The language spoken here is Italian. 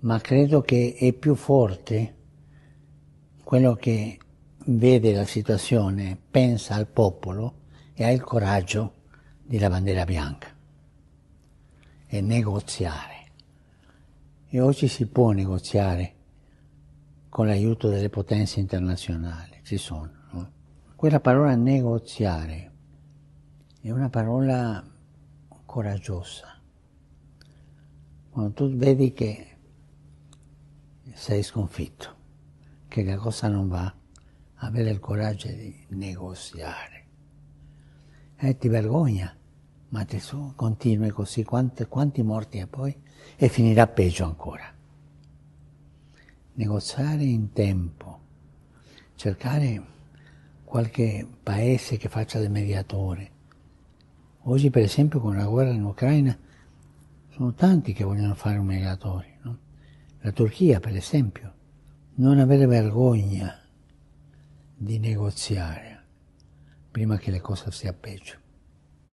ma credo che è più forte quello che vede la situazione, pensa al popolo e ha il coraggio di la bandiera bianca e negoziare. E oggi si può negoziare con l'aiuto delle potenze internazionali, ci sono. No? Quella parola negoziare è una parola coraggiosa. Quando tu vedi che sei sconfitto, che la cosa non va, avere il coraggio di negoziare. E eh, ti vergogna, ma Gesù continua così, quanti, quanti morti e poi, e finirà peggio ancora. Negoziare in tempo, cercare qualche paese che faccia del mediatore. Oggi per esempio con la guerra in Ucraina sono tanti che vogliono fare un mediatore. No? La Turchia, per esempio, non avere vergogna di negoziare prima che le cose sia peggio.